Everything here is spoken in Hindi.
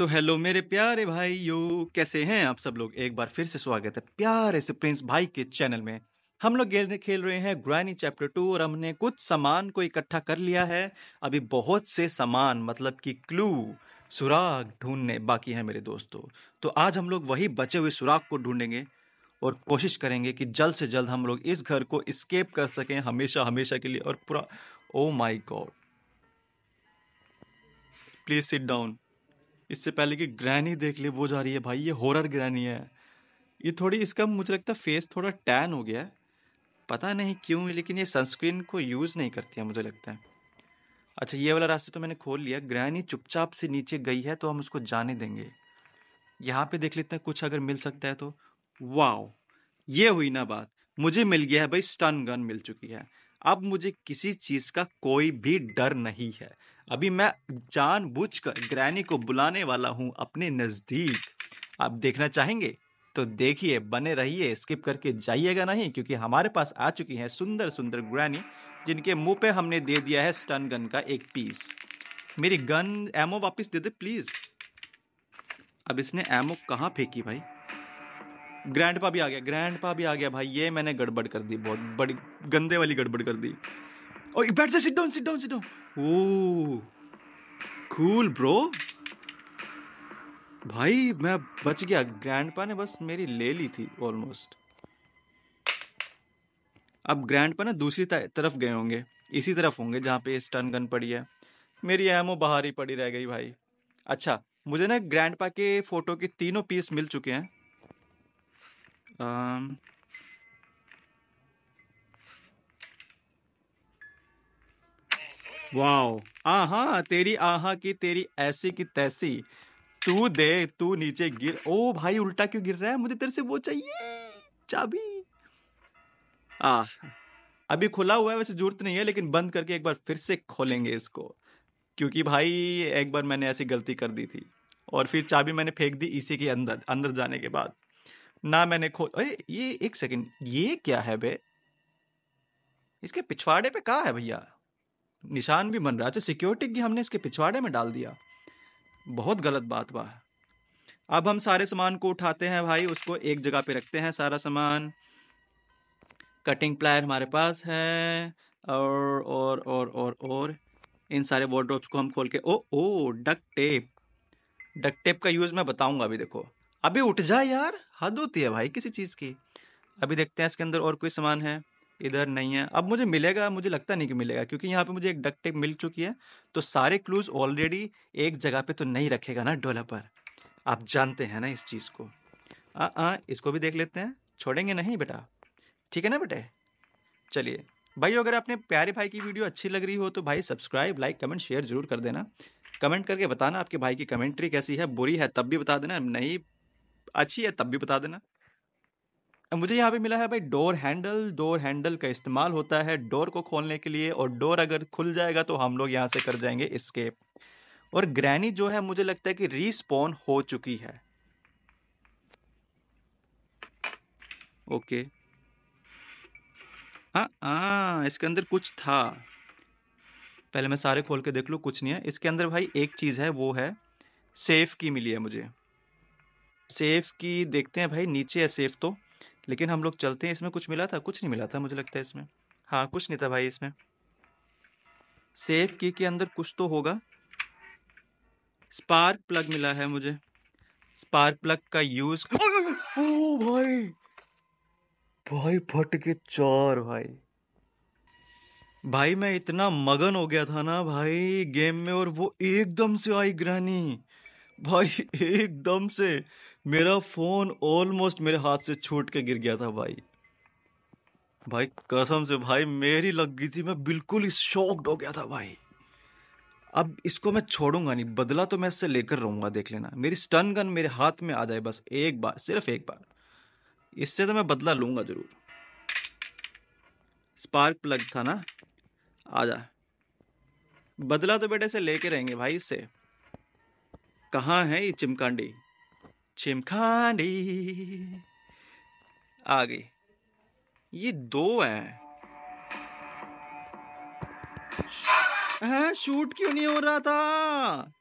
सो so, हेलो मेरे प्यारे भाइयों कैसे हैं आप सब लोग एक बार फिर से स्वागत है प्यारे से प्रिंस भाई के चैनल में हम लोग गेम खेल रहे हैं ग्रैनी चैप्टर टू और हमने कुछ सामान को इकट्ठा कर लिया है अभी बहुत से सामान मतलब कि क्लू सुराग ढूंढने बाकी हैं मेरे दोस्तों तो आज हम लोग वही बचे हुए सुराग को ढूंढेंगे और कोशिश करेंगे कि जल्द से जल्द हम लोग इस घर को स्केप कर सकें हमेशा हमेशा के लिए और पूरा oh my god please sit down इससे पहले कि ग्रैनी देख ले वो जा रही है भाई ये हॉरर ग्रैनी है ये थोड़ी इसका मुझे लगता है फेस थोड़ा टैन हो गया है पता नहीं क्यों लेकिन ये सनस्क्रीन को यूज़ नहीं करती है मुझे लगता है अच्छा ये वाला रास्ता तो मैंने खोल लिया ग्रैनी चुपचाप से नीचे गई है तो हम उसको जाने देंगे यहाँ पे देख लेते हैं कुछ अगर मिल सकता है तो वाओ ये हुई ना बात मुझे मिल गया है भाई स्टन गन मिल चुकी है अब मुझे किसी चीज़ का कोई भी डर नहीं है अभी मैं जानबूझकर ग्रैनी को बुलाने वाला हूँ अपने नज़दीक आप देखना चाहेंगे तो देखिए बने रहिए स्किप करके जाइएगा नहीं क्योंकि हमारे पास आ चुकी हैं सुंदर सुंदर ग्रैनी जिनके मुंह पे हमने दे दिया है स्टन गन का एक पीस मेरी गन एमओ वापस दे दे प्लीज़ अब इसने एमओ कहाँ फेंकी भाई ग्रैंड पा भी आ गया ग्रैंड पा भी आ गया भाई ये मैंने गड़बड़ कर दी बहुत बड़ी गंदे वाली गड़बड़ कर दी और बैठ जा sit down sit down sit down oh cool bro भाई मैं बच गया ग्रैंडपा ने बस मेरी ले ली थी ऑलमोस्ट अब पा ना दूसरी तरफ गए होंगे इसी तरफ होंगे जहाँ पे स्टन गन पड़ी है मेरी एमओ बाहर ही पड़ी रह गई भाई अच्छा मुझे ना पा के फ़ोटो के तीनों पीस मिल चुके हैं Um. वाओ आहा तेरी आहा की तेरी ऐसी की तैसी तू दे तू नीचे गिर ओ भाई उल्टा क्यों गिर रहा है मुझे तेरे से वो चाहिए चाबी आ अभी खुला हुआ है वैसे जरूरत नहीं है लेकिन बंद करके एक बार फिर से खोलेंगे इसको क्योंकि भाई एक बार मैंने ऐसी गलती कर दी थी और फिर चाबी मैंने फेंक दी इसी के अंदर अंदर जाने के बाद ना मैंने खोल अरे ये एक सेकंड ये क्या है बे इसके पिछवाड़े पे कहा है भैया निशान भी बन रहा है सिक्योरिटी तो की हमने इसके पिछवाड़े में डाल दिया बहुत गलत बात वाह अब हम सारे सामान को उठाते हैं भाई उसको एक जगह पे रखते हैं सारा सामान कटिंग प्लायर हमारे पास है और और और और और इन सारे वार्ड्रोप्स को हम खोल के oh oh duck tape duck tape का यूज़ मैं बताऊंगा अभी देखो अभी उठ जा यार हद होती है भाई किसी चीज़ की अभी देखते हैं इसके अंदर और कोई सामान है इधर नहीं है अब मुझे मिलेगा मुझे लगता नहीं कि मिलेगा क्योंकि यहाँ पे मुझे एक डक टेप मिल चुकी है तो सारे क्लूज ऑलरेडी एक जगह पे तो नहीं रखेगा ना डेवलपर आप जानते हैं ना इस चीज़ को आ आ इसको भी देख लेते हैं छोड़ेंगे नहीं बेटा ठीक है ना बेटे चलिए भाई अगर आपने प्यारे भाई की वीडियो अच्छी लग रही हो तो भाई सब्सक्राइब लाइक कमेंट शेयर जरूर कर देना कमेंट करके बताना आपके भाई की कमेंट्री कैसी है बुरी है तब भी बता देना नहीं अच्छी है तब भी बता देना मुझे यहाँ पे मिला है भाई डोर हैंडल डोर हैंडल का इस्तेमाल होता है डोर को खोलने के लिए और डोर अगर खुल जाएगा तो हम लोग यहाँ से कर जाएंगे स्केप और ग्रैनी जो है मुझे लगता है कि रिस्पॉन हो चुकी है ओके हाँ हाँ इसके अंदर कुछ था पहले मैं सारे खोल के देख लूँ कुछ नहीं है इसके अंदर भाई एक चीज़ है वो है सेफ की मिली है मुझे सेफ की देखते हैं भाई नीचे है सेफ तो लेकिन हम लोग चलते हैं इसमें कुछ मिला था कुछ नहीं मिला था मुझे लगता है इसमें हाँ कुछ नहीं था भाई इसमें सेफ की के अंदर कुछ तो होगा स्पार्क प्लग मिला है मुझे स्पार्क प्लग का यूज ओ भाई भाई फट के चौर भाई भाई मैं इतना मगन हो गया था ना भाई गेम में और वो एकदम से आई ग्रहणी भाई एकदम से मेरा फोन ऑलमोस्ट मेरे हाथ से छूट के गिर गया था भाई भाई कसम से भाई मेरी लग गई थी मैं बिल्कुल ही शॉक्ड हो गया था भाई अब इसको मैं छोड़ूंगा नहीं बदला तो मैं इससे लेकर रहूंगा देख लेना मेरी स्टन गन मेरे हाथ में आ जाए बस एक बार सिर्फ एक बार इससे तो मैं बदला लूंगा जरूर स्पार्क प्लग था ना आ जा बदला तो बेटे से लेके रहेंगे भाई इससे कहाँ है ये चिमकांडी चिमकांडी आ गई ये दो है हाँ, शूट क्यों नहीं हो रहा था